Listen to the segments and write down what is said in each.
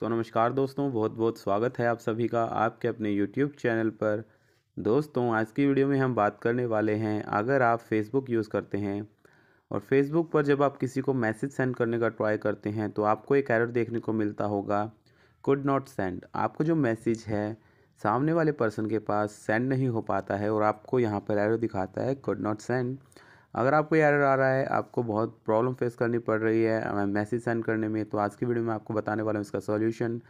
तो नमस्कार दोस्तों बहुत बहुत स्वागत है आप सभी का आपके अपने YouTube चैनल पर दोस्तों आज की वीडियो में हम बात करने वाले हैं अगर आप Facebook यूज़ करते हैं और Facebook पर जब आप किसी को मैसेज सेंड करने का ट्राई करते हैं तो आपको एक एरर देखने को मिलता होगा कुड नॉट सेंड आपको जो मैसेज है सामने वाले पर्सन के पास सेंड नहीं हो पाता है और आपको यहाँ पर एरर दिखाता है कुड नॉट सेंड अगर आपको एरर आ रहा है आपको बहुत प्रॉब्लम फेस करनी पड़ रही है मैसेज सेंड करने में तो आज की वीडियो में आपको बताने वाला हूँ इसका सोल्यूशन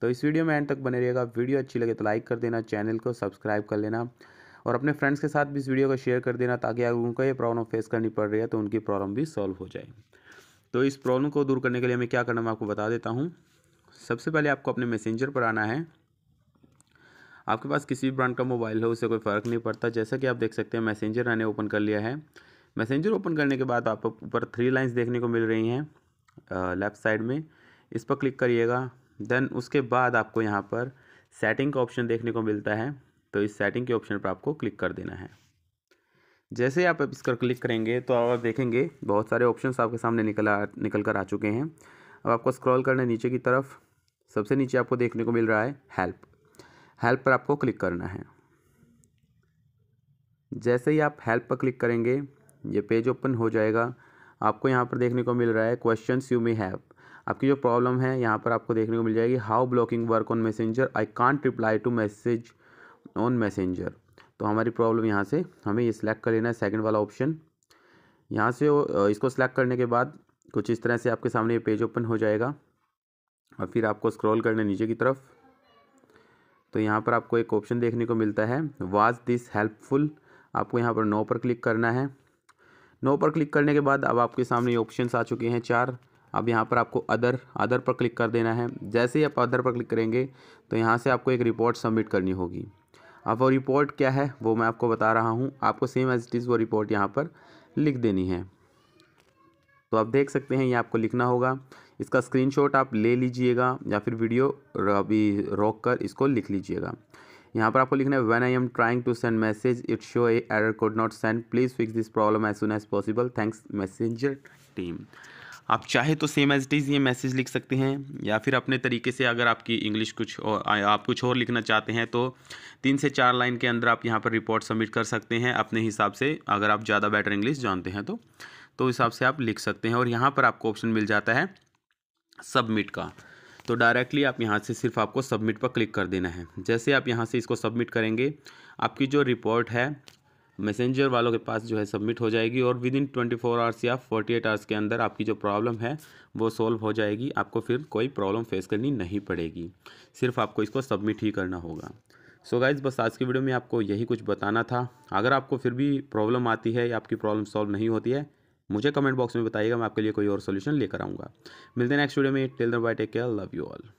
तो इस वीडियो में एंड तक बने रहिएगा वीडियो अच्छी लगे तो लाइक कर देना चैनल को सब्सक्राइब कर लेना और अपने फ्रेंड्स के साथ भी इस वीडियो को शेयर कर देना ताकि अगर उनको ये प्रॉब्लम फेस करनी पड़ रही है तो उनकी प्रॉब्लम भी सॉल्व हो जाए तो इस प्रॉब्लम को दूर करने के लिए मैं क्या करना मैं आपको बता देता हूँ सबसे पहले आपको अपने मैसेंजर पर आना है आपके पास किसी भी ब्रांड का मोबाइल हो उससे कोई फ़र्क नहीं पड़ता जैसा कि आप देख सकते हैं मैसेंजर मैंने ओपन कर लिया है मैसेंजर ओपन करने के बाद आपको ऊपर थ्री लाइन्स देखने को मिल रही हैं लेफ़्ट साइड में इस पर क्लिक करिएगा देन उसके बाद आपको यहाँ पर सेटिंग का ऑप्शन देखने को मिलता है तो इस सेटिंग के ऑप्शन पर आपको क्लिक कर देना है जैसे आप इस पर क्लिक करेंगे तो आप देखेंगे बहुत सारे ऑप्शन आपके सामने निकल आ निकल कर आ चुके हैं अब आपको स्क्रॉल करना है नीचे की तरफ सबसे नीचे आपको देखने को मिल रहा है हेल्प हेल्प पर आपको क्लिक करना है जैसे ही आप हेल्प पर क्लिक करेंगे ये पेज ओपन हो जाएगा आपको यहाँ पर देखने को मिल रहा है क्वेश्चन यू मे हैव आपकी जो प्रॉब्लम है यहाँ पर आपको देखने को मिल जाएगी how blocking work on messenger I can't reply to message on messenger तो हमारी प्रॉब्लम यहाँ से हमें ये सिलेक्ट कर लेना है सेकेंड वाला ऑप्शन यहाँ से इसको सिलेक्ट करने के बाद कुछ इस तरह से आपके सामने ये पेज ओपन हो जाएगा और फिर आपको स्क्रॉल करना नीचे की तरफ तो यहाँ पर आपको एक ऑप्शन देखने को मिलता है वाज दिस हेल्पफुल आपको यहाँ पर नो पर क्लिक करना है नो पर क्लिक करने के बाद अब आपके सामने ऑप्शन आ चुके हैं चार अब यहाँ पर आपको अदर अदर पर क्लिक कर देना है जैसे ही आप अदर पर क्लिक करेंगे तो यहाँ से आपको एक रिपोर्ट सबमिट करनी होगी अब वो रिपोर्ट क्या है वो मैं आपको बता रहा हूँ आपको सेम एज इट इज़ वो रिपोर्ट यहाँ पर लिख देनी है तो आप देख सकते हैं ये आपको लिखना होगा इसका स्क्रीनशॉट आप ले लीजिएगा या फिर वीडियो अभी रोक कर इसको लिख लीजिएगा यहाँ पर आपको लिखना है when I am trying to send message it show a error code not send please fix this problem as soon as possible thanks messenger team आप चाहे तो सेम एज इट इज़ ये मैसेज लिख सकते हैं या फिर अपने तरीके से अगर आपकी इंग्लिश कुछ और आप कुछ और लिखना चाहते हैं तो तीन से चार लाइन के अंदर आप यहाँ पर रिपोर्ट सबमिट कर सकते हैं अपने हिसाब से अगर आप ज़्यादा बेटर इंग्लिश जानते हैं तो तो हिसाब से आप लिख सकते हैं और यहाँ पर आपको ऑप्शन मिल जाता है सबमिट का तो डायरेक्टली आप यहाँ से सिर्फ आपको सबमिट पर क्लिक कर देना है जैसे आप यहाँ से इसको सबमिट करेंगे आपकी जो रिपोर्ट है मैसेंजर वालों के पास जो है सबमिट हो जाएगी और within twenty four hours या फोर्टी एट आवर्स के अंदर आपकी जो प्रॉब्लम है वो सॉल्व हो जाएगी आपको फिर कोई प्रॉब्लम फेस करनी नहीं पड़ेगी सिर्फ आपको इसको सबमिट ही करना होगा सो so गाइज बस आज की वीडियो में आपको यही कुछ बताना था अगर आपको फिर भी प्रॉब्लम आती है या आपकी प्रॉब्लम सॉल्व नहीं होती है मुझे कमेंट बॉक्स में बताइएगा मैं आपके लिए कोई और सोल्यूशन लेकर आऊँगा मिलते हैं नेक्स्ट वीडियो में till the bye take care love you all